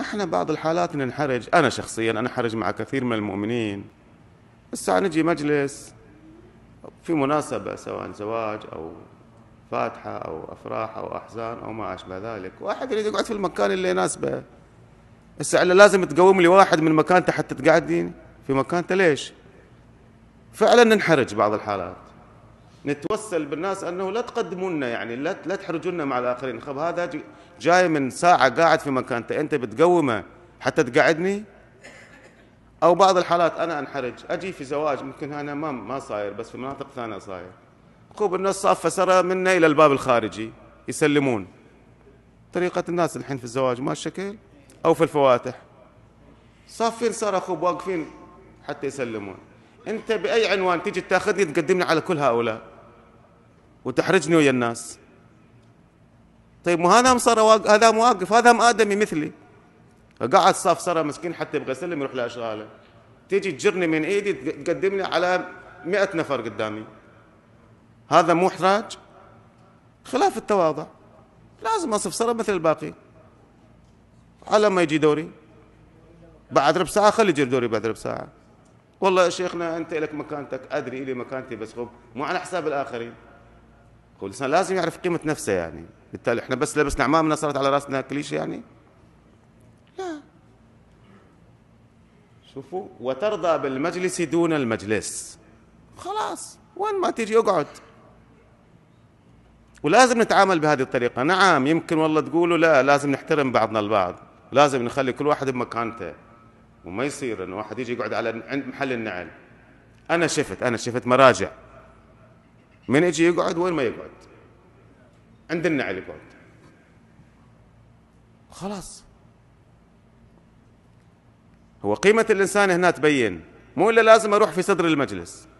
احنا بعض الحالات ننحرج انا شخصيا انحرج مع كثير من المؤمنين الساعة نجي مجلس في مناسبة سواء زواج أو فاتحة أو أفراح أو أحزان أو ما أشبه ذلك واحد يريد يقعد في المكان اللي يناسبه بس الا لازم تقوم لي واحد من مكانته حتى تقعدني في مكانته ليش؟ فعلا ننحرج بعض الحالات نتوسل بالناس انه لا تقدمونا يعني لا لا تحرجونا مع الاخرين خب هذا جاي من ساعه قاعد في مكانته انت بتقومه حتى تقعدني او بعض الحالات انا انحرج اجي في زواج ممكن انا ما ما صاير بس في مناطق ثانيه صاير خوب الناس صافه سرى منا الى الباب الخارجي يسلمون طريقه الناس الحين في الزواج ما الشكل او في الفواتح صافين صار اخوب واقفين حتى يسلمون انت باي عنوان تيجي تاخذني تقدمني على كل هؤلاء وتحرجني ويا الناس طيب ما هذا صار هذا مواقف هذا ادمي مثلي قاعد صاف صار مسكين حتى يبغى يسلم يروح لاشغاله تيجي تجرني من ايدي تقدمني على مئة نفر قدامي هذا مو احراج خلاف التواضع لازم اصف صرف مثل الباقي على ما يجي دوري بعد ربع ساعه خلي يجي دوري بعد ربع ساعه والله يا شيخنا انت لك مكانتك ادري لي مكانتي بس خب مو على حساب الاخرين انسان لازم يعرف قيمة نفسه يعني بالتالي احنا بس لبسنا عمامنا صارت على راسنا كليشة يعني لا شوفوا وترضى بالمجلس دون المجلس خلاص وين ما تيجي اقعد ولازم نتعامل بهذه الطريقة نعم يمكن والله تقولوا لا لازم نحترم بعضنا البعض لازم نخلي كل واحد بمكانته وما يصير انه واحد يجي يقعد على عند محل النعل انا شفت انا شفت مراجع من يجي يقعد وين ما يقعد عند النعل يقعد خلاص هو قيمة الإنسان هنا تبين مو إلا لازم أروح في صدر المجلس